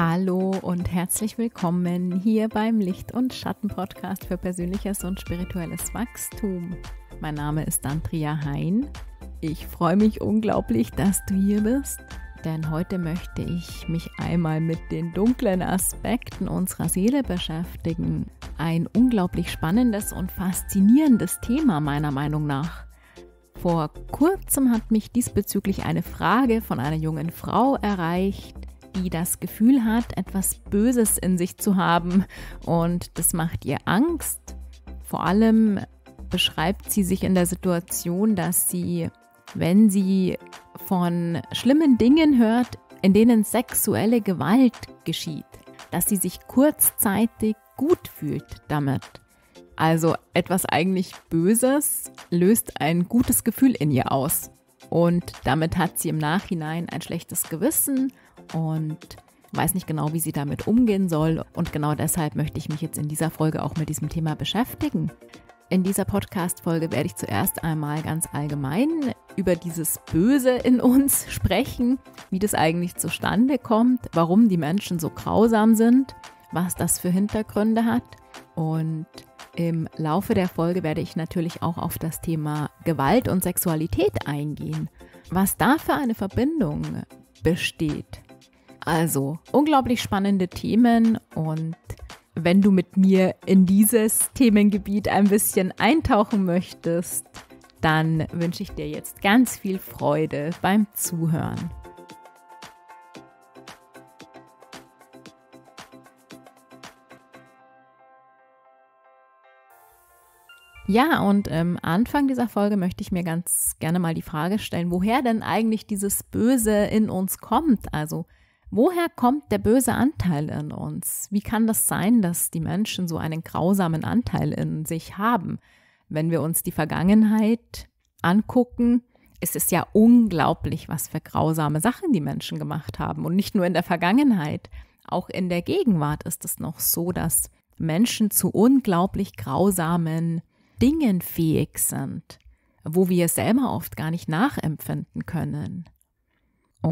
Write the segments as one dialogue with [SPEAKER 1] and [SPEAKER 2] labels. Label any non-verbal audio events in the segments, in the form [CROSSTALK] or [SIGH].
[SPEAKER 1] Hallo und herzlich willkommen hier beim Licht- und Schatten-Podcast für persönliches und spirituelles Wachstum. Mein Name ist Andrea Hein. Ich freue mich unglaublich, dass du hier bist, denn heute möchte ich mich einmal mit den dunklen Aspekten unserer Seele beschäftigen. Ein unglaublich spannendes und faszinierendes Thema meiner Meinung nach. Vor kurzem hat mich diesbezüglich eine Frage von einer jungen Frau erreicht, die das Gefühl hat, etwas Böses in sich zu haben und das macht ihr Angst. Vor allem beschreibt sie sich in der Situation, dass sie, wenn sie von schlimmen Dingen hört, in denen sexuelle Gewalt geschieht, dass sie sich kurzzeitig gut fühlt damit. Also etwas eigentlich Böses löst ein gutes Gefühl in ihr aus. Und damit hat sie im Nachhinein ein schlechtes Gewissen und weiß nicht genau, wie sie damit umgehen soll. Und genau deshalb möchte ich mich jetzt in dieser Folge auch mit diesem Thema beschäftigen. In dieser Podcast-Folge werde ich zuerst einmal ganz allgemein über dieses Böse in uns [LAUGHS] sprechen, wie das eigentlich zustande kommt, warum die Menschen so grausam sind, was das für Hintergründe hat. Und im Laufe der Folge werde ich natürlich auch auf das Thema Gewalt und Sexualität eingehen, was da für eine Verbindung besteht. Also, unglaublich spannende Themen und wenn du mit mir in dieses Themengebiet ein bisschen eintauchen möchtest, dann wünsche ich dir jetzt ganz viel Freude beim Zuhören. Ja, und am Anfang dieser Folge möchte ich mir ganz gerne mal die Frage stellen, woher denn eigentlich dieses Böse in uns kommt. Also Woher kommt der böse Anteil in uns? Wie kann das sein, dass die Menschen so einen grausamen Anteil in sich haben? Wenn wir uns die Vergangenheit angucken, es ist ja unglaublich, was für grausame Sachen die Menschen gemacht haben. Und nicht nur in der Vergangenheit, auch in der Gegenwart ist es noch so, dass Menschen zu unglaublich grausamen Dingen fähig sind, wo wir es selber oft gar nicht nachempfinden können.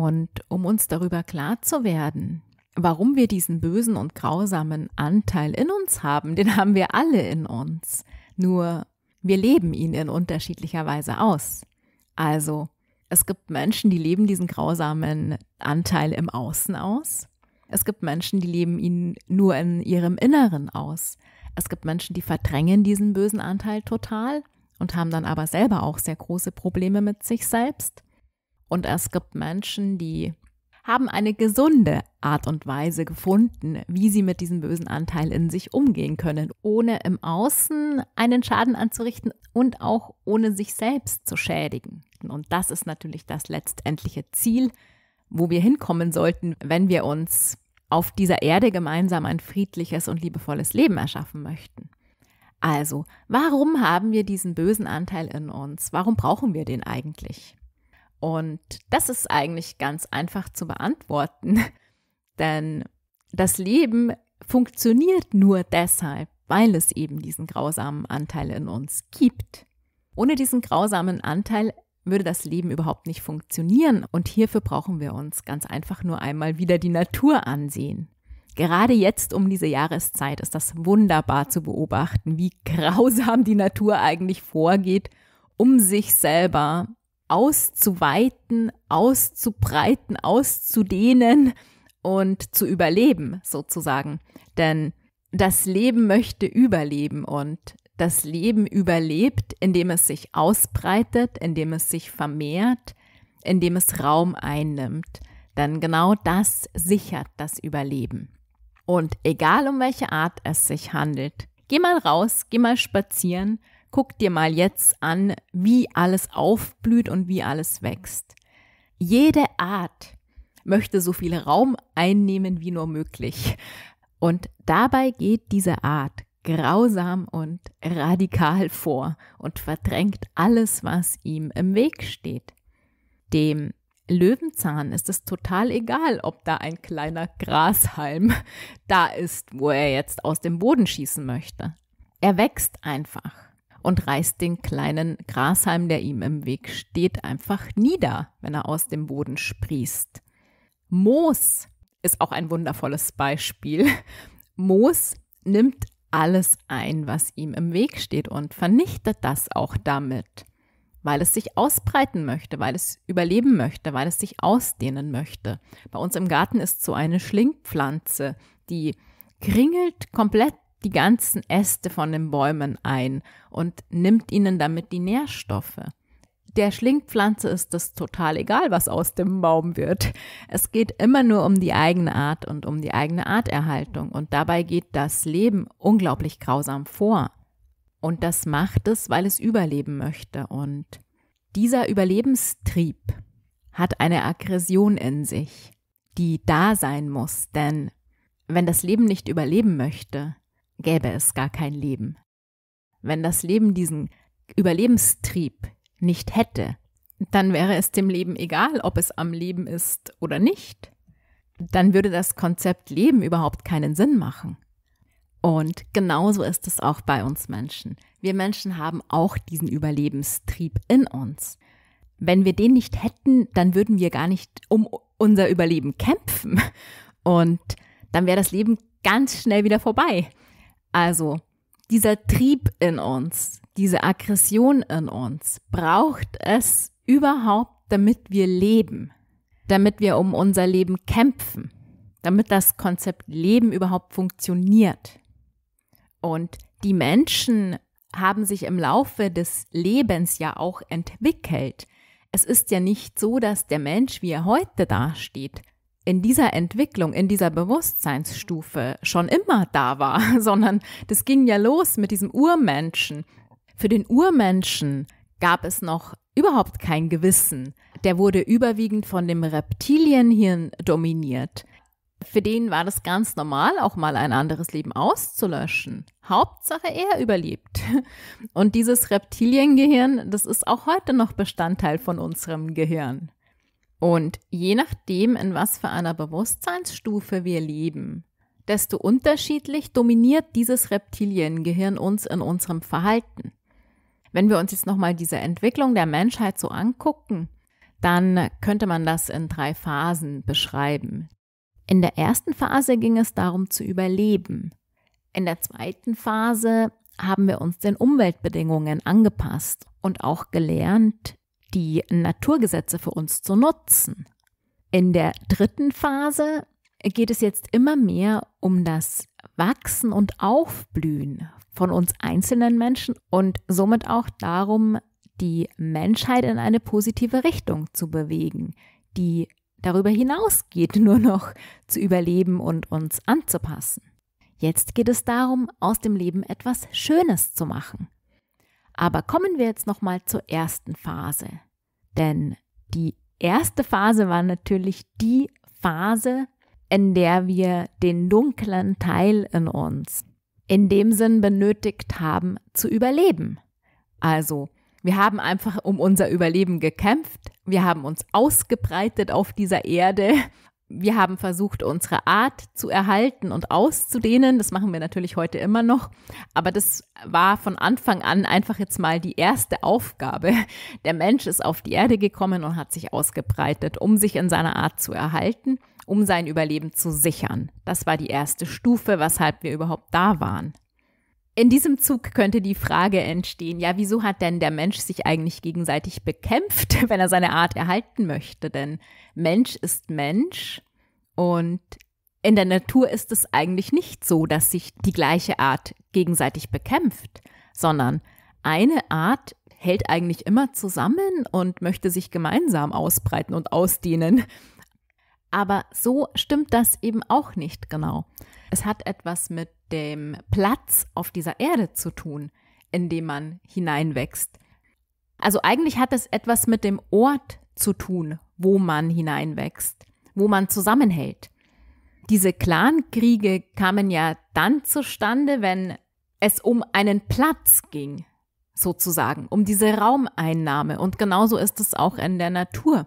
[SPEAKER 1] Und um uns darüber klar zu werden, warum wir diesen bösen und grausamen Anteil in uns haben, den haben wir alle in uns. Nur wir leben ihn in unterschiedlicher Weise aus. Also, es gibt Menschen, die leben diesen grausamen Anteil im Außen aus. Es gibt Menschen, die leben ihn nur in ihrem Inneren aus. Es gibt Menschen, die verdrängen diesen bösen Anteil total und haben dann aber selber auch sehr große Probleme mit sich selbst. Und es gibt Menschen, die haben eine gesunde Art und Weise gefunden, wie sie mit diesem bösen Anteil in sich umgehen können, ohne im Außen einen Schaden anzurichten und auch ohne sich selbst zu schädigen. Und das ist natürlich das letztendliche Ziel, wo wir hinkommen sollten, wenn wir uns auf dieser Erde gemeinsam ein friedliches und liebevolles Leben erschaffen möchten. Also, warum haben wir diesen bösen Anteil in uns? Warum brauchen wir den eigentlich? Und das ist eigentlich ganz einfach zu beantworten, [LAUGHS] denn das Leben funktioniert nur deshalb, weil es eben diesen grausamen Anteil in uns gibt. Ohne diesen grausamen Anteil würde das Leben überhaupt nicht funktionieren und hierfür brauchen wir uns ganz einfach nur einmal wieder die Natur ansehen. Gerade jetzt um diese Jahreszeit ist das wunderbar zu beobachten, wie [LAUGHS] grausam die Natur eigentlich vorgeht, um sich selber auszuweiten, auszubreiten, auszudehnen und zu überleben sozusagen. Denn das Leben möchte überleben und das Leben überlebt, indem es sich ausbreitet, indem es sich vermehrt, indem es Raum einnimmt. Denn genau das sichert das Überleben. Und egal um welche Art es sich handelt, geh mal raus, geh mal spazieren Guck dir mal jetzt an, wie alles aufblüht und wie alles wächst. Jede Art möchte so viel Raum einnehmen wie nur möglich. Und dabei geht diese Art grausam und radikal vor und verdrängt alles, was ihm im Weg steht. Dem Löwenzahn ist es total egal, ob da ein kleiner Grashalm da ist, wo er jetzt aus dem Boden schießen möchte. Er wächst einfach und reißt den kleinen Grashalm, der ihm im Weg steht, einfach nieder, wenn er aus dem Boden sprießt. Moos ist auch ein wundervolles Beispiel. Moos nimmt alles ein, was ihm im Weg steht und vernichtet das auch damit, weil es sich ausbreiten möchte, weil es überleben möchte, weil es sich ausdehnen möchte. Bei uns im Garten ist so eine Schlingpflanze, die kringelt komplett die ganzen Äste von den Bäumen ein und nimmt ihnen damit die Nährstoffe. Der Schlingpflanze ist es total egal, was aus dem Baum wird. Es geht immer nur um die eigene Art und um die eigene Arterhaltung. Und dabei geht das Leben unglaublich grausam vor. Und das macht es, weil es überleben möchte. Und dieser Überlebenstrieb hat eine Aggression in sich, die da sein muss. Denn wenn das Leben nicht überleben möchte, gäbe es gar kein Leben. Wenn das Leben diesen Überlebenstrieb nicht hätte, dann wäre es dem Leben egal, ob es am Leben ist oder nicht. Dann würde das Konzept Leben überhaupt keinen Sinn machen. Und genauso ist es auch bei uns Menschen. Wir Menschen haben auch diesen Überlebenstrieb in uns. Wenn wir den nicht hätten, dann würden wir gar nicht um unser Überleben kämpfen. Und dann wäre das Leben ganz schnell wieder vorbei. Also dieser Trieb in uns, diese Aggression in uns, braucht es überhaupt, damit wir leben, damit wir um unser Leben kämpfen, damit das Konzept Leben überhaupt funktioniert. Und die Menschen haben sich im Laufe des Lebens ja auch entwickelt. Es ist ja nicht so, dass der Mensch, wie er heute dasteht, in dieser Entwicklung, in dieser Bewusstseinsstufe schon immer da war, [LAUGHS] sondern das ging ja los mit diesem Urmenschen. Für den Urmenschen gab es noch überhaupt kein Gewissen. Der wurde überwiegend von dem Reptilienhirn dominiert. Für den war das ganz normal, auch mal ein anderes Leben auszulöschen. Hauptsache er überlebt. [LAUGHS] Und dieses Reptiliengehirn, das ist auch heute noch Bestandteil von unserem Gehirn. Und je nachdem, in was für einer Bewusstseinsstufe wir leben, desto unterschiedlich dominiert dieses Reptiliengehirn uns in unserem Verhalten. Wenn wir uns jetzt nochmal diese Entwicklung der Menschheit so angucken, dann könnte man das in drei Phasen beschreiben. In der ersten Phase ging es darum zu überleben. In der zweiten Phase haben wir uns den Umweltbedingungen angepasst und auch gelernt, die Naturgesetze für uns zu nutzen. In der dritten Phase geht es jetzt immer mehr um das Wachsen und Aufblühen von uns einzelnen Menschen und somit auch darum, die Menschheit in eine positive Richtung zu bewegen, die darüber hinausgeht, [LAUGHS] nur noch zu überleben und uns anzupassen. Jetzt geht es darum, aus dem Leben etwas Schönes zu machen. Aber kommen wir jetzt nochmal zur ersten Phase, denn die erste Phase war natürlich die Phase, in der wir den dunklen Teil in uns in dem Sinn benötigt haben, zu überleben. Also, wir haben einfach um unser Überleben gekämpft, wir haben uns ausgebreitet auf dieser Erde wir haben versucht, unsere Art zu erhalten und auszudehnen. Das machen wir natürlich heute immer noch. Aber das war von Anfang an einfach jetzt mal die erste Aufgabe. Der Mensch ist auf die Erde gekommen und hat sich ausgebreitet, um sich in seiner Art zu erhalten, um sein Überleben zu sichern. Das war die erste Stufe, weshalb wir überhaupt da waren. In diesem Zug könnte die Frage entstehen, ja, wieso hat denn der Mensch sich eigentlich gegenseitig bekämpft, [LAUGHS] wenn er seine Art erhalten möchte? Denn Mensch ist Mensch und in der Natur ist es eigentlich nicht so, dass sich die gleiche Art gegenseitig bekämpft, sondern eine Art hält eigentlich immer zusammen und möchte sich gemeinsam ausbreiten und ausdehnen. Aber so stimmt das eben auch nicht genau. Es hat etwas mit dem Platz auf dieser Erde zu tun, in dem man hineinwächst. Also eigentlich hat es etwas mit dem Ort zu tun, wo man hineinwächst, wo man zusammenhält. Diese Clankriege kamen ja dann zustande, wenn es um einen Platz ging, sozusagen, um diese Raumeinnahme. Und genauso ist es auch in der Natur.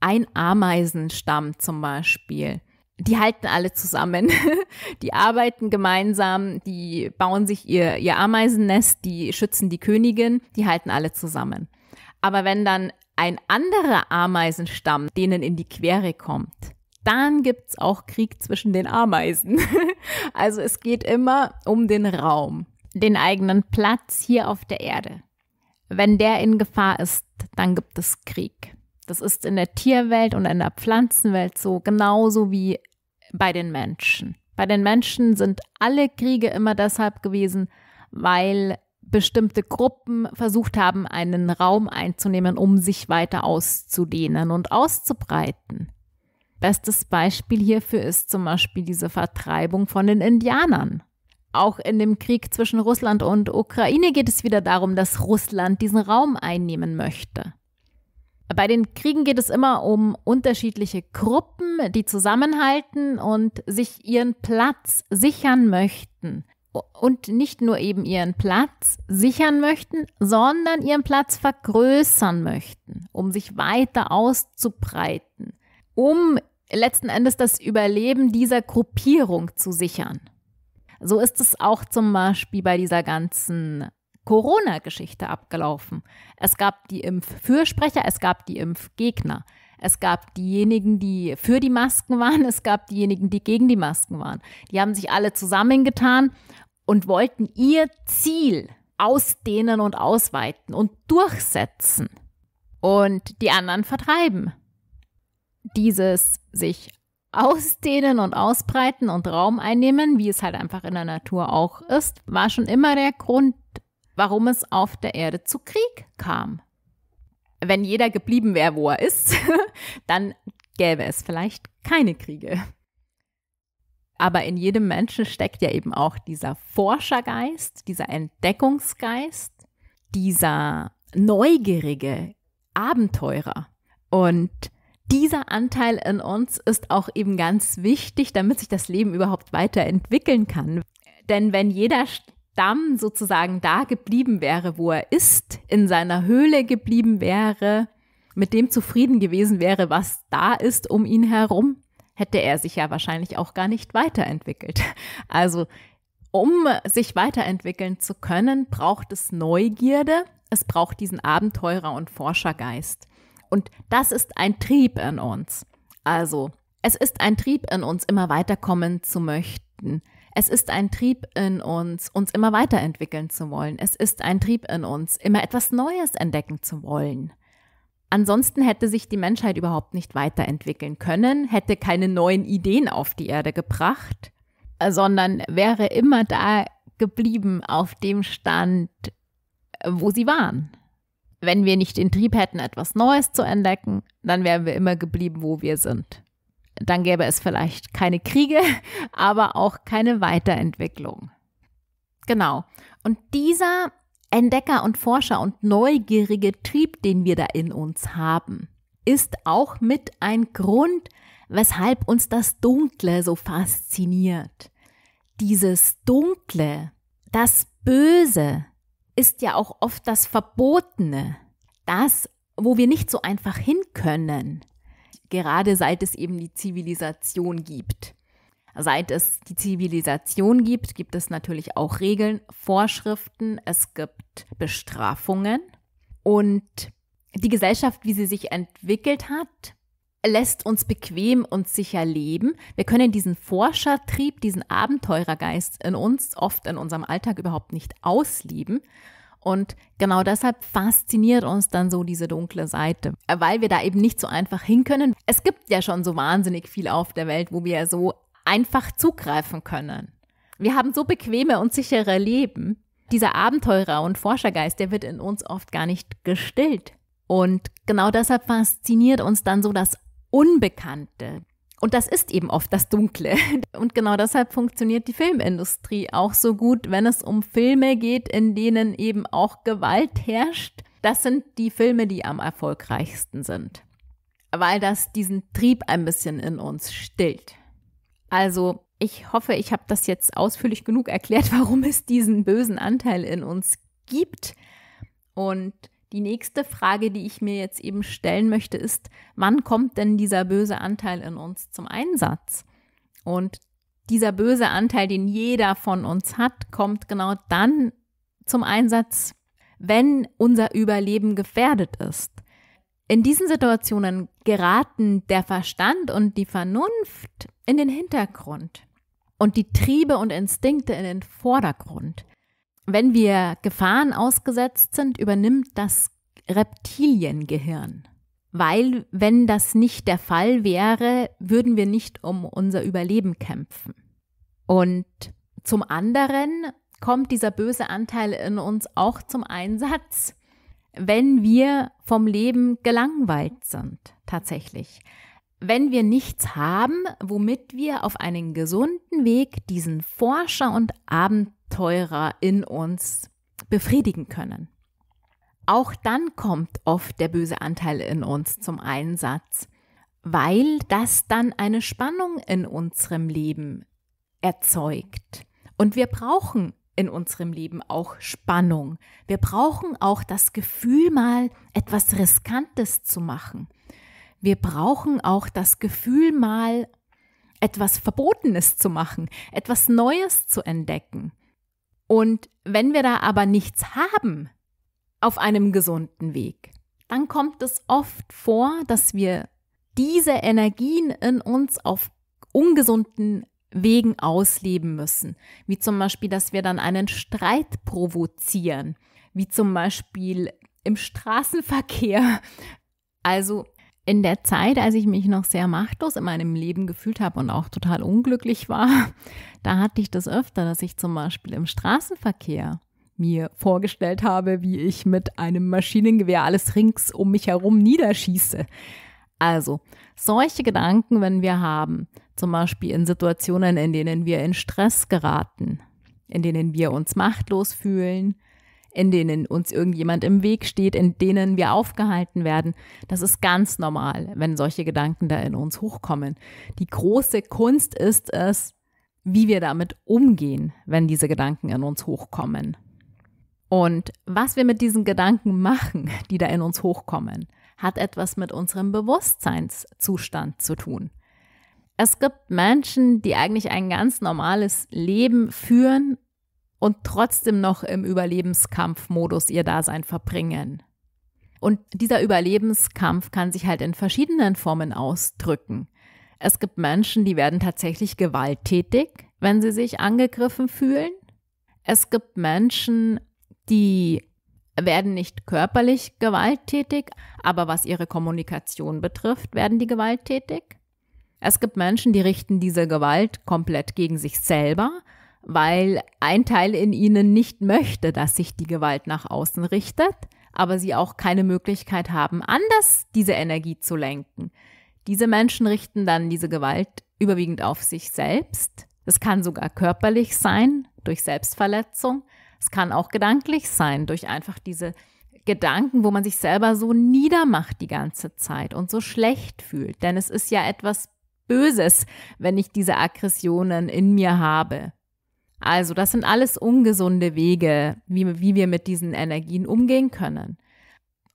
[SPEAKER 1] Ein Ameisenstamm zum Beispiel die halten alle zusammen. [LAUGHS] Die arbeiten gemeinsam, die bauen sich ihr, ihr Ameisennest, die schützen die Königin, die halten alle zusammen. Aber wenn dann ein anderer Ameisenstamm denen in die Quere kommt, dann gibt's auch Krieg zwischen den Ameisen. [LAUGHS] Also es geht immer um den Raum, den eigenen Platz hier auf der Erde. Wenn der in Gefahr ist, dann gibt es Krieg. Das ist in der Tierwelt und in der Pflanzenwelt so, genauso wie bei den Menschen. Bei den Menschen sind alle Kriege immer deshalb gewesen, weil bestimmte Gruppen versucht haben, einen Raum einzunehmen, um sich weiter auszudehnen und auszubreiten. Bestes Beispiel hierfür ist zum Beispiel diese Vertreibung von den Indianern. Auch in dem Krieg zwischen Russland und Ukraine geht es wieder darum, dass Russland diesen Raum einnehmen möchte. Bei den Kriegen geht es immer um unterschiedliche Gruppen, die zusammenhalten und sich ihren Platz sichern möchten. Und nicht nur eben ihren Platz sichern möchten, sondern ihren Platz vergrößern möchten, um sich weiter auszubreiten, um letzten Endes das Überleben dieser Gruppierung zu sichern. So ist es auch zum Beispiel bei dieser ganzen Corona-Geschichte abgelaufen. Es gab die Impffürsprecher, es gab die Impfgegner. Es gab diejenigen, die für die Masken waren, es gab diejenigen, die gegen die Masken waren. Die haben sich alle zusammengetan und wollten ihr Ziel ausdehnen und ausweiten und durchsetzen und die anderen vertreiben. Dieses sich ausdehnen und ausbreiten und Raum einnehmen, wie es halt einfach in der Natur auch ist, war schon immer der Grund warum es auf der Erde zu Krieg kam. Wenn jeder geblieben wäre, wo er ist, [LAUGHS] dann gäbe es vielleicht keine Kriege. Aber in jedem Menschen steckt ja eben auch dieser Forschergeist, dieser Entdeckungsgeist, dieser neugierige Abenteurer. Und dieser Anteil in uns ist auch eben ganz wichtig, damit sich das Leben überhaupt weiterentwickeln kann. Denn wenn jeder Damm sozusagen da geblieben wäre, wo er ist, in seiner Höhle geblieben wäre, mit dem zufrieden gewesen wäre, was da ist um ihn herum, hätte er sich ja wahrscheinlich auch gar nicht weiterentwickelt. [LAUGHS] Also um sich weiterentwickeln zu können, braucht es Neugierde, es braucht diesen Abenteurer- und Forschergeist. Und das ist ein Trieb in uns. Also, es ist ein Trieb in uns, immer weiterkommen zu möchten, es ist ein Trieb in uns, uns immer weiterentwickeln zu wollen. Es ist ein Trieb in uns, immer etwas Neues entdecken zu wollen. Ansonsten hätte sich die Menschheit überhaupt nicht weiterentwickeln können, hätte keine neuen Ideen auf die Erde gebracht, sondern wäre immer da geblieben auf dem Stand, wo sie waren. Wenn wir nicht den Trieb hätten, etwas Neues zu entdecken, dann wären wir immer geblieben, wo wir sind. Dann gäbe es vielleicht keine Kriege, [LAUGHS] aber auch keine Weiterentwicklung. Genau. Und dieser Entdecker und Forscher und neugierige Trieb, den wir da in uns haben, ist auch mit ein Grund, weshalb uns das Dunkle so fasziniert. Dieses Dunkle, das Böse ist ja auch oft das Verbotene, das, wo wir nicht so einfach hin können, gerade seit es eben die Zivilisation gibt. Seit es die Zivilisation gibt, gibt es natürlich auch Regeln, Vorschriften, es gibt Bestrafungen und die Gesellschaft, wie sie sich entwickelt hat, lässt uns bequem und sicher leben. Wir können diesen Forschertrieb, diesen Abenteurergeist in uns oft in unserem Alltag überhaupt nicht ausleben, und genau deshalb fasziniert uns dann so diese dunkle Seite, weil wir da eben nicht so einfach hin können. Es gibt ja schon so wahnsinnig viel auf der Welt, wo wir so einfach zugreifen können. Wir haben so bequeme und sichere Leben. Dieser Abenteurer und Forschergeist, der wird in uns oft gar nicht gestillt. Und genau deshalb fasziniert uns dann so das Unbekannte, und das ist eben oft das Dunkle. [LAUGHS] Und genau deshalb funktioniert die Filmindustrie auch so gut, wenn es um Filme geht, in denen eben auch Gewalt herrscht. Das sind die Filme, die am erfolgreichsten sind. Weil das diesen Trieb ein bisschen in uns stillt. Also ich hoffe, ich habe das jetzt ausführlich genug erklärt, [LAUGHS] warum es diesen bösen Anteil in uns gibt. Und die nächste Frage, die ich mir jetzt eben stellen möchte, ist, wann kommt denn dieser böse Anteil in uns zum Einsatz? Und dieser böse Anteil, den jeder von uns hat, kommt genau dann zum Einsatz, wenn unser Überleben gefährdet ist. In diesen Situationen geraten der Verstand und die Vernunft in den Hintergrund und die Triebe und Instinkte in den Vordergrund wenn wir Gefahren ausgesetzt sind, übernimmt das Reptiliengehirn. Weil, wenn das nicht der Fall wäre, würden wir nicht um unser Überleben kämpfen. Und zum anderen kommt dieser böse Anteil in uns auch zum Einsatz, wenn wir vom Leben gelangweilt sind, tatsächlich. Wenn wir nichts haben, womit wir auf einen gesunden Weg diesen Forscher- und Abenteuer Abenteurer in uns befriedigen können. Auch dann kommt oft der böse Anteil in uns zum Einsatz, weil das dann eine Spannung in unserem Leben erzeugt. Und wir brauchen in unserem Leben auch Spannung. Wir brauchen auch das Gefühl, mal etwas Riskantes zu machen. Wir brauchen auch das Gefühl, mal etwas Verbotenes zu machen, etwas Neues zu entdecken. Und wenn wir da aber nichts haben auf einem gesunden Weg, dann kommt es oft vor, dass wir diese Energien in uns auf ungesunden Wegen ausleben müssen. Wie zum Beispiel, dass wir dann einen Streit provozieren. Wie zum Beispiel im Straßenverkehr. Also in der Zeit, als ich mich noch sehr machtlos in meinem Leben gefühlt habe und auch total unglücklich war, [LAUGHS] da hatte ich das öfter, dass ich zum Beispiel im Straßenverkehr mir vorgestellt habe, wie ich mit einem Maschinengewehr alles rings um mich herum niederschieße. Also, solche Gedanken, wenn wir haben, zum Beispiel in Situationen, in denen wir in Stress geraten, in denen wir uns machtlos fühlen, in denen uns irgendjemand im Weg steht, in denen wir aufgehalten werden. Das ist ganz normal, wenn solche Gedanken da in uns hochkommen. Die große Kunst ist es, wie wir damit umgehen, wenn diese Gedanken in uns hochkommen. Und was wir mit diesen Gedanken machen, die da in uns hochkommen, hat etwas mit unserem Bewusstseinszustand zu tun. Es gibt Menschen, die eigentlich ein ganz normales Leben führen und trotzdem noch im Überlebenskampfmodus ihr Dasein verbringen. Und dieser Überlebenskampf kann sich halt in verschiedenen Formen ausdrücken. Es gibt Menschen, die werden tatsächlich gewalttätig, wenn sie sich angegriffen fühlen. Es gibt Menschen, die werden nicht körperlich gewalttätig, aber was ihre Kommunikation betrifft, werden die gewalttätig. Es gibt Menschen, die richten diese Gewalt komplett gegen sich selber, weil ein Teil in ihnen nicht möchte, dass sich die Gewalt nach außen richtet, aber sie auch keine Möglichkeit haben, anders diese Energie zu lenken. Diese Menschen richten dann diese Gewalt überwiegend auf sich selbst. Es kann sogar körperlich sein, durch Selbstverletzung. Es kann auch gedanklich sein, durch einfach diese Gedanken, wo man sich selber so niedermacht die ganze Zeit und so schlecht fühlt. Denn es ist ja etwas Böses, wenn ich diese Aggressionen in mir habe. Also das sind alles ungesunde Wege, wie, wie wir mit diesen Energien umgehen können.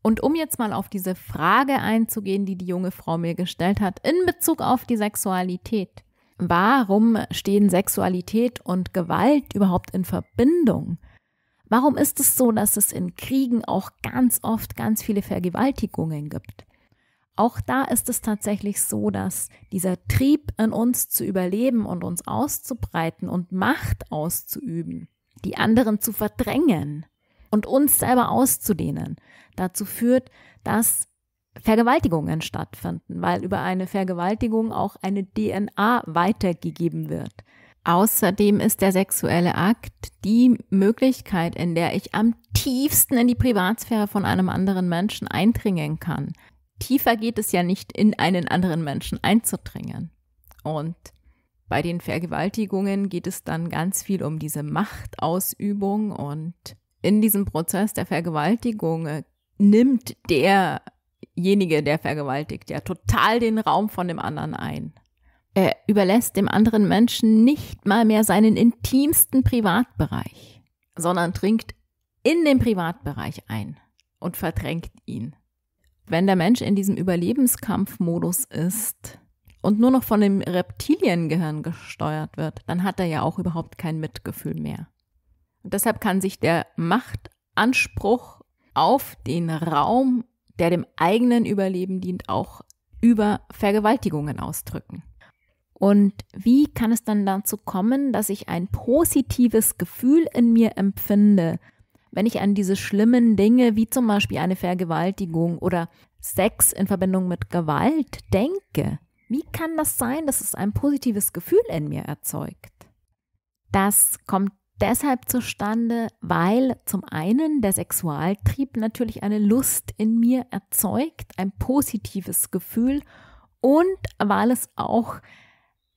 [SPEAKER 1] Und um jetzt mal auf diese Frage einzugehen, die die junge Frau mir gestellt hat, in Bezug auf die Sexualität. Warum stehen Sexualität und Gewalt überhaupt in Verbindung? Warum ist es so, dass es in Kriegen auch ganz oft ganz viele Vergewaltigungen gibt? Auch da ist es tatsächlich so, dass dieser Trieb in uns zu überleben und uns auszubreiten und Macht auszuüben, die anderen zu verdrängen und uns selber auszudehnen, dazu führt, dass Vergewaltigungen stattfinden, weil über eine Vergewaltigung auch eine DNA weitergegeben wird. Außerdem ist der sexuelle Akt die Möglichkeit, in der ich am tiefsten in die Privatsphäre von einem anderen Menschen eindringen kann tiefer geht es ja nicht, in einen anderen Menschen einzudringen. Und bei den Vergewaltigungen geht es dann ganz viel um diese Machtausübung und in diesem Prozess der Vergewaltigung äh, nimmt derjenige, der vergewaltigt, ja total den Raum von dem anderen ein. Er überlässt dem anderen Menschen nicht mal mehr seinen intimsten Privatbereich, sondern dringt in den Privatbereich ein und verdrängt ihn. Wenn der Mensch in diesem Überlebenskampfmodus ist und nur noch von dem Reptiliengehirn gesteuert wird, dann hat er ja auch überhaupt kein Mitgefühl mehr. Und deshalb kann sich der Machtanspruch auf den Raum, der dem eigenen Überleben dient, auch über Vergewaltigungen ausdrücken. Und wie kann es dann dazu kommen, dass ich ein positives Gefühl in mir empfinde, wenn ich an diese schlimmen Dinge wie zum Beispiel eine Vergewaltigung oder Sex in Verbindung mit Gewalt denke, wie kann das sein, dass es ein positives Gefühl in mir erzeugt? Das kommt deshalb zustande, weil zum einen der Sexualtrieb natürlich eine Lust in mir erzeugt, ein positives Gefühl und weil es auch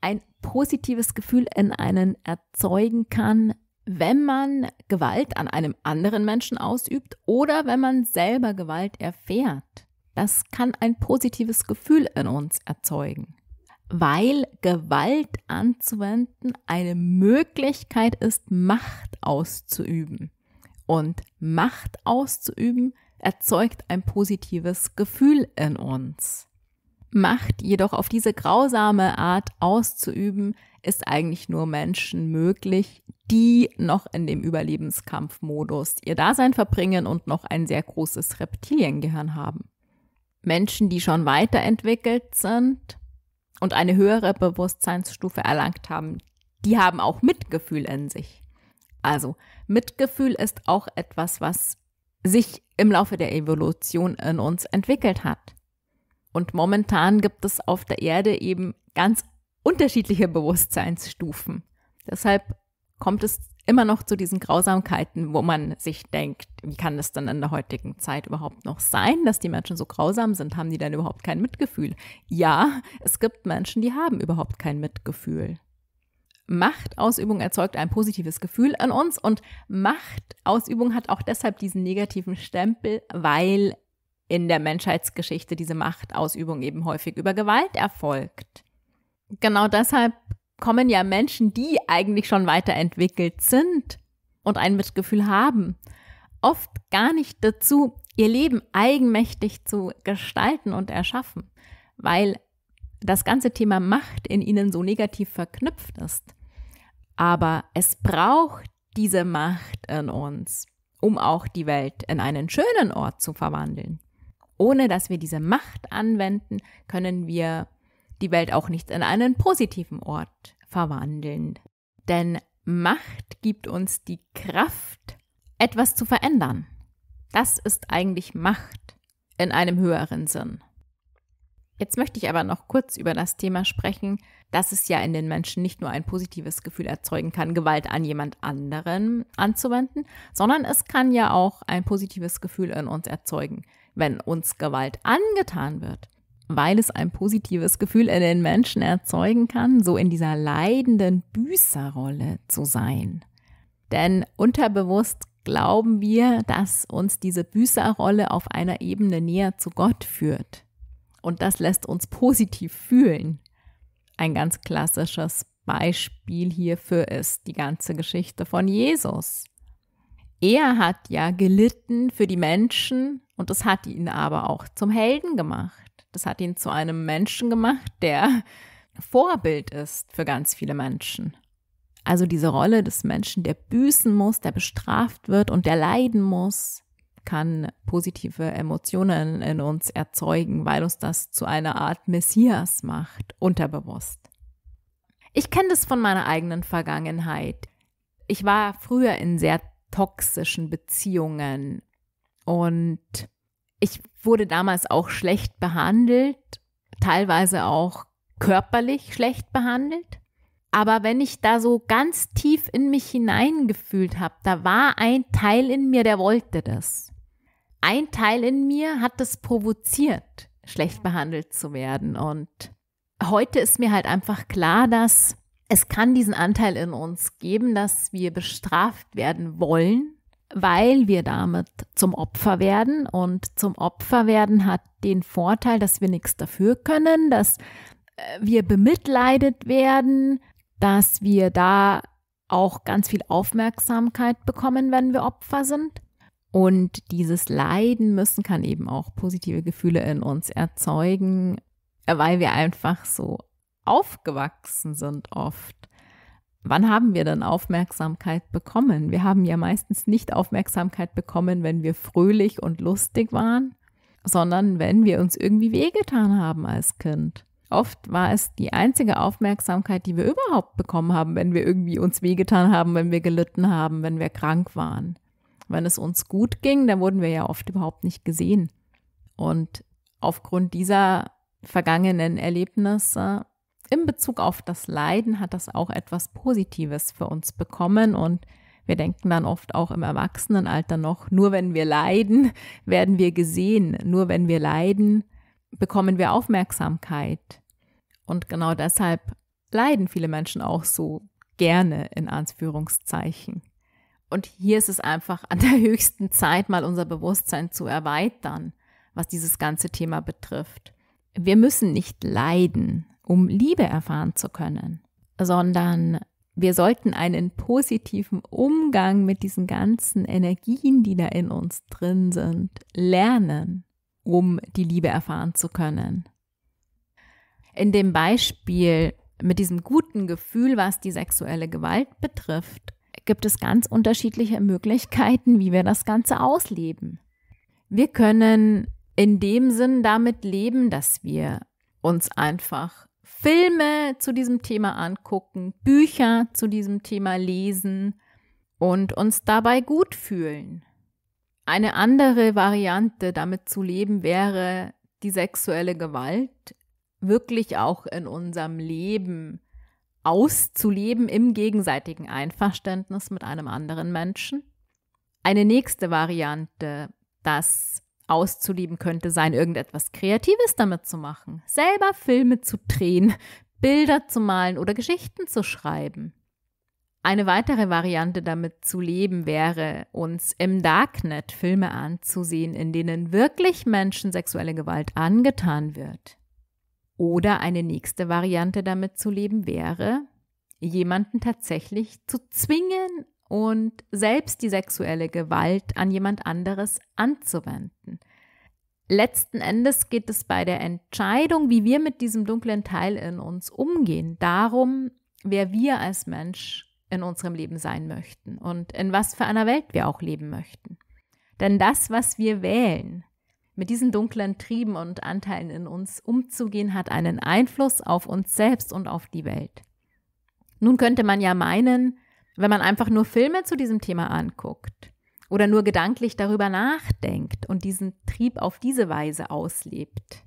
[SPEAKER 1] ein positives Gefühl in einen erzeugen kann, wenn man Gewalt an einem anderen Menschen ausübt oder wenn man selber Gewalt erfährt. Das kann ein positives Gefühl in uns erzeugen, weil Gewalt anzuwenden eine Möglichkeit ist, Macht auszuüben. Und Macht auszuüben erzeugt ein positives Gefühl in uns. Macht jedoch auf diese grausame Art auszuüben ist eigentlich nur Menschen möglich, die noch in dem Überlebenskampfmodus ihr Dasein verbringen und noch ein sehr großes Reptiliengehirn haben. Menschen, die schon weiterentwickelt sind und eine höhere Bewusstseinsstufe erlangt haben, die haben auch Mitgefühl in sich. Also Mitgefühl ist auch etwas, was sich im Laufe der Evolution in uns entwickelt hat. Und momentan gibt es auf der Erde eben ganz unterschiedliche Bewusstseinsstufen. Deshalb kommt es immer noch zu diesen Grausamkeiten, wo man sich denkt, wie kann das denn in der heutigen Zeit überhaupt noch sein, dass die Menschen so grausam sind? Haben die dann überhaupt kein Mitgefühl? Ja, es gibt Menschen, die haben überhaupt kein Mitgefühl. Machtausübung erzeugt ein positives Gefühl in uns und Machtausübung hat auch deshalb diesen negativen Stempel, weil in der Menschheitsgeschichte diese Machtausübung eben häufig über Gewalt erfolgt genau deshalb kommen ja Menschen, die eigentlich schon weiterentwickelt sind und ein Mitgefühl haben, oft gar nicht dazu, ihr Leben eigenmächtig zu gestalten und erschaffen, weil das ganze Thema Macht in ihnen so negativ verknüpft ist. Aber es braucht diese Macht in uns, um auch die Welt in einen schönen Ort zu verwandeln. Ohne dass wir diese Macht anwenden, können wir die Welt auch nicht in einen positiven Ort verwandeln. Denn Macht gibt uns die Kraft, etwas zu verändern. Das ist eigentlich Macht in einem höheren Sinn. Jetzt möchte ich aber noch kurz über das Thema sprechen, dass es ja in den Menschen nicht nur ein positives Gefühl erzeugen kann, Gewalt an jemand anderen anzuwenden, sondern es kann ja auch ein positives Gefühl in uns erzeugen, wenn uns Gewalt angetan wird weil es ein positives Gefühl in den Menschen erzeugen kann, so in dieser leidenden Büßerrolle zu sein. Denn unterbewusst glauben wir, dass uns diese Büßerrolle auf einer Ebene näher zu Gott führt. Und das lässt uns positiv fühlen. Ein ganz klassisches Beispiel hierfür ist die ganze Geschichte von Jesus. Er hat ja gelitten für die Menschen und das hat ihn aber auch zum Helden gemacht. Das hat ihn zu einem Menschen gemacht, der Vorbild ist für ganz viele Menschen. Also diese Rolle des Menschen, der büßen muss, der bestraft wird und der leiden muss, kann positive Emotionen in uns erzeugen, weil uns das zu einer Art Messias macht, unterbewusst. Ich kenne das von meiner eigenen Vergangenheit. Ich war früher in sehr toxischen Beziehungen und ich wurde damals auch schlecht behandelt, teilweise auch körperlich schlecht behandelt. Aber wenn ich da so ganz tief in mich hineingefühlt habe, da war ein Teil in mir, der wollte das. Ein Teil in mir hat es provoziert, schlecht behandelt zu werden. Und heute ist mir halt einfach klar, dass es kann diesen Anteil in uns geben, dass wir bestraft werden wollen weil wir damit zum Opfer werden. Und zum Opfer werden hat den Vorteil, dass wir nichts dafür können, dass äh, wir bemitleidet werden, dass wir da auch ganz viel Aufmerksamkeit bekommen, wenn wir Opfer sind. Und dieses Leiden müssen kann eben auch positive Gefühle in uns erzeugen, weil wir einfach so aufgewachsen sind oft wann haben wir dann Aufmerksamkeit bekommen? Wir haben ja meistens nicht Aufmerksamkeit bekommen, wenn wir fröhlich und lustig waren, sondern wenn wir uns irgendwie wehgetan haben als Kind. Oft war es die einzige Aufmerksamkeit, die wir überhaupt bekommen haben, wenn wir irgendwie uns wehgetan haben, wenn wir gelitten haben, wenn wir krank waren. Wenn es uns gut ging, dann wurden wir ja oft überhaupt nicht gesehen. Und aufgrund dieser vergangenen Erlebnisse in Bezug auf das Leiden hat das auch etwas Positives für uns bekommen und wir denken dann oft auch im Erwachsenenalter noch, nur wenn wir leiden, [LAUGHS] werden wir gesehen, nur wenn wir leiden, bekommen wir Aufmerksamkeit. Und genau deshalb leiden viele Menschen auch so gerne in Anführungszeichen. Und hier ist es einfach an der [LAUGHS] höchsten Zeit, mal unser Bewusstsein zu erweitern, was dieses ganze Thema betrifft. Wir müssen nicht leiden, um Liebe erfahren zu können, sondern wir sollten einen positiven Umgang mit diesen ganzen Energien, die da in uns drin sind, lernen, um die Liebe erfahren zu können. In dem Beispiel mit diesem guten Gefühl, was die sexuelle Gewalt betrifft, gibt es ganz unterschiedliche Möglichkeiten, wie wir das Ganze ausleben. Wir können in dem Sinn damit leben, dass wir uns einfach Filme zu diesem Thema angucken, Bücher zu diesem Thema lesen und uns dabei gut fühlen. Eine andere Variante, damit zu leben, wäre, die sexuelle Gewalt wirklich auch in unserem Leben auszuleben im gegenseitigen Einverständnis mit einem anderen Menschen. Eine nächste Variante, das auszuleben könnte sein, irgendetwas Kreatives damit zu machen, selber Filme zu drehen, Bilder zu malen oder Geschichten zu schreiben. Eine weitere Variante damit zu leben wäre, uns im Darknet Filme anzusehen, in denen wirklich Menschen sexuelle Gewalt angetan wird. Oder eine nächste Variante damit zu leben wäre, jemanden tatsächlich zu zwingen, und selbst die sexuelle Gewalt an jemand anderes anzuwenden. Letzten Endes geht es bei der Entscheidung, wie wir mit diesem dunklen Teil in uns umgehen, darum, wer wir als Mensch in unserem Leben sein möchten und in was für einer Welt wir auch leben möchten. Denn das, was wir wählen, mit diesen dunklen Trieben und Anteilen in uns umzugehen, hat einen Einfluss auf uns selbst und auf die Welt. Nun könnte man ja meinen, wenn man einfach nur Filme zu diesem Thema anguckt oder nur gedanklich darüber nachdenkt und diesen Trieb auf diese Weise auslebt,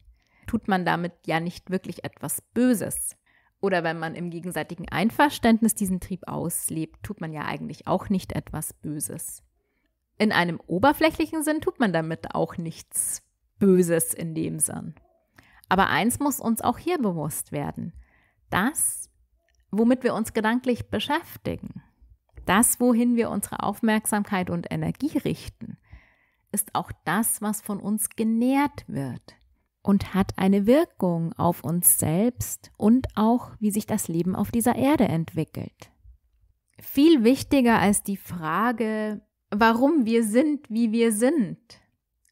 [SPEAKER 1] tut man damit ja nicht wirklich etwas Böses. Oder wenn man im gegenseitigen Einverständnis diesen Trieb auslebt, tut man ja eigentlich auch nicht etwas Böses. In einem oberflächlichen Sinn tut man damit auch nichts Böses in dem Sinn. Aber eins muss uns auch hier bewusst werden. Das, womit wir uns gedanklich beschäftigen, das, wohin wir unsere Aufmerksamkeit und Energie richten, ist auch das, was von uns genährt wird und hat eine Wirkung auf uns selbst und auch, wie sich das Leben auf dieser Erde entwickelt. Viel wichtiger als die Frage, warum wir sind, wie wir sind,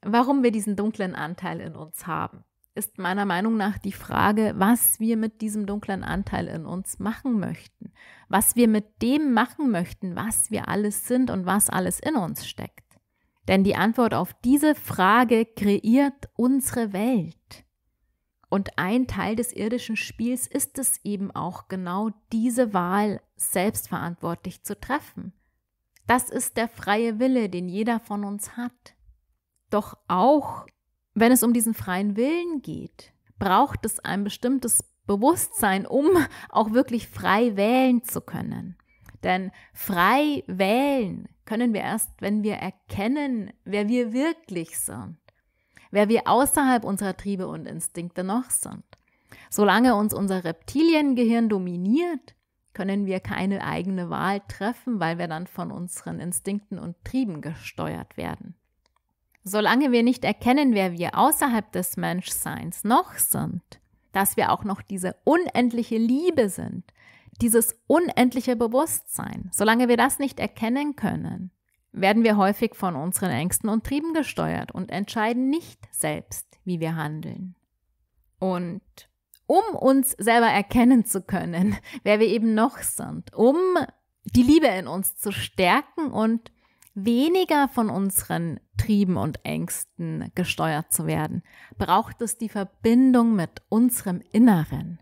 [SPEAKER 1] warum wir diesen dunklen Anteil in uns haben ist meiner Meinung nach die Frage, was wir mit diesem dunklen Anteil in uns machen möchten, was wir mit dem machen möchten, was wir alles sind und was alles in uns steckt. Denn die Antwort auf diese Frage kreiert unsere Welt. Und ein Teil des irdischen Spiels ist es eben auch genau, diese Wahl selbstverantwortlich zu treffen. Das ist der freie Wille, den jeder von uns hat. Doch auch wenn es um diesen freien Willen geht, braucht es ein bestimmtes Bewusstsein, um auch wirklich frei wählen zu können. Denn frei wählen können wir erst, wenn wir erkennen, wer wir wirklich sind, wer wir außerhalb unserer Triebe und Instinkte noch sind. Solange uns unser Reptiliengehirn dominiert, können wir keine eigene Wahl treffen, weil wir dann von unseren Instinkten und Trieben gesteuert werden solange wir nicht erkennen, wer wir außerhalb des Menschseins noch sind, dass wir auch noch diese unendliche Liebe sind, dieses unendliche Bewusstsein, solange wir das nicht erkennen können, werden wir häufig von unseren Ängsten und Trieben gesteuert und entscheiden nicht selbst, wie wir handeln. Und um uns selber erkennen zu können, [LAUGHS] wer wir eben noch sind, um die Liebe in uns zu stärken und weniger von unseren Trieben und Ängsten gesteuert zu werden, braucht es die Verbindung mit unserem Inneren.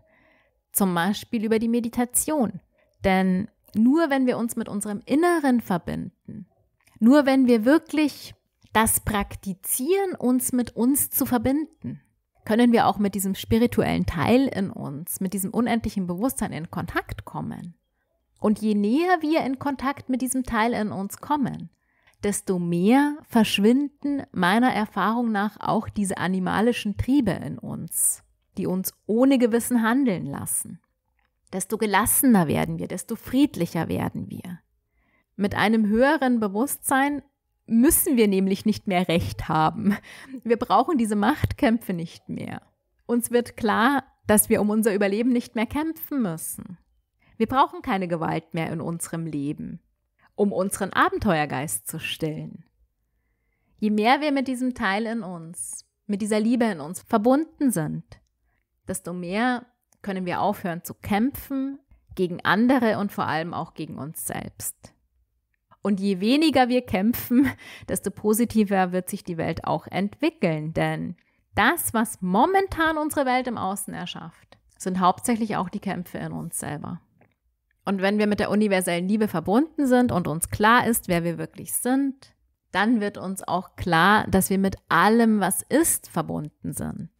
[SPEAKER 1] Zum Beispiel über die Meditation. Denn nur wenn wir uns mit unserem Inneren verbinden, nur wenn wir wirklich das praktizieren, uns mit uns zu verbinden, können wir auch mit diesem spirituellen Teil in uns, mit diesem unendlichen Bewusstsein in Kontakt kommen. Und je näher wir in Kontakt mit diesem Teil in uns kommen, desto mehr verschwinden meiner Erfahrung nach auch diese animalischen Triebe in uns, die uns ohne Gewissen handeln lassen. Desto gelassener werden wir, desto friedlicher werden wir. Mit einem höheren Bewusstsein müssen wir nämlich nicht mehr Recht haben. Wir brauchen diese Machtkämpfe nicht mehr. Uns wird klar, dass wir um unser Überleben nicht mehr kämpfen müssen. Wir brauchen keine Gewalt mehr in unserem Leben um unseren Abenteuergeist zu stillen. Je mehr wir mit diesem Teil in uns, mit dieser Liebe in uns verbunden sind, desto mehr können wir aufhören zu kämpfen gegen andere und vor allem auch gegen uns selbst. Und je weniger wir kämpfen, [LAUGHS] desto positiver wird sich die Welt auch entwickeln. Denn das, was momentan unsere Welt im Außen erschafft, sind hauptsächlich auch die Kämpfe in uns selber. Und wenn wir mit der universellen Liebe verbunden sind und uns klar ist, wer wir wirklich sind, dann wird uns auch klar, dass wir mit allem, was ist, verbunden sind.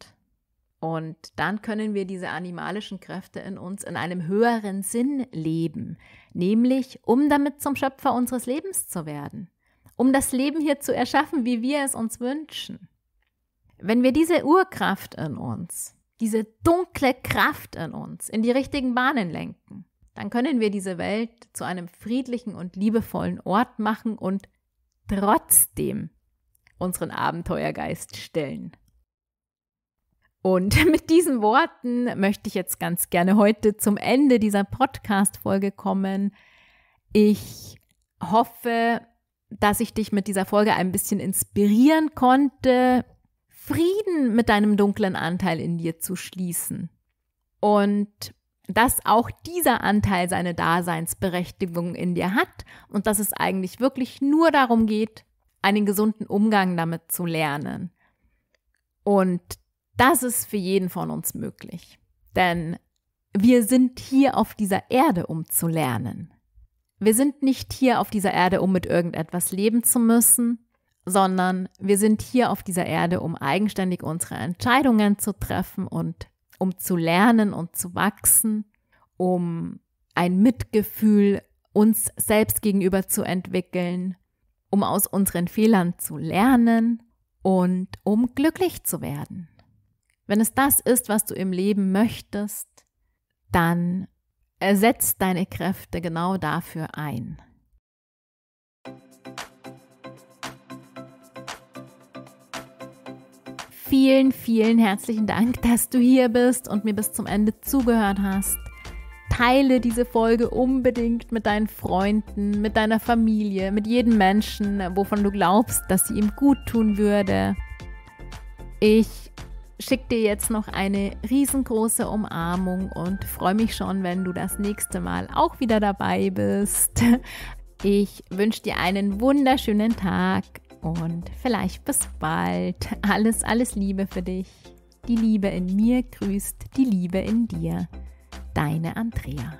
[SPEAKER 1] Und dann können wir diese animalischen Kräfte in uns in einem höheren Sinn leben, nämlich um damit zum Schöpfer unseres Lebens zu werden, um das Leben hier zu erschaffen, wie wir es uns wünschen. Wenn wir diese Urkraft in uns, diese dunkle Kraft in uns in die richtigen Bahnen lenken, dann können wir diese Welt zu einem friedlichen und liebevollen Ort machen und trotzdem unseren Abenteuergeist stellen. Und [LAUGHS] mit diesen Worten möchte ich jetzt ganz gerne heute zum Ende dieser Podcast-Folge kommen. Ich hoffe, dass ich dich mit dieser Folge ein bisschen inspirieren konnte, Frieden mit deinem dunklen Anteil in dir zu schließen und dass auch dieser Anteil seine Daseinsberechtigung in dir hat und dass es eigentlich wirklich nur darum geht, einen gesunden Umgang damit zu lernen. Und das ist für jeden von uns möglich. Denn wir sind hier auf dieser Erde, um zu lernen. Wir sind nicht hier auf dieser Erde, um mit irgendetwas leben zu müssen, sondern wir sind hier auf dieser Erde, um eigenständig unsere Entscheidungen zu treffen und um zu lernen und zu wachsen, um ein Mitgefühl uns selbst gegenüber zu entwickeln, um aus unseren Fehlern zu lernen und um glücklich zu werden. Wenn es das ist, was du im Leben möchtest, dann ersetzt deine Kräfte genau dafür ein. Vielen, vielen herzlichen Dank, dass du hier bist und mir bis zum Ende zugehört hast. Teile diese Folge unbedingt mit deinen Freunden, mit deiner Familie, mit jedem Menschen, wovon du glaubst, dass sie ihm gut tun würde. Ich schicke dir jetzt noch eine riesengroße Umarmung und freue mich schon, wenn du das nächste Mal auch wieder dabei bist. Ich wünsche dir einen wunderschönen Tag und vielleicht bis bald. Alles, alles Liebe für dich. Die Liebe in mir grüßt die Liebe in dir. Deine Andrea.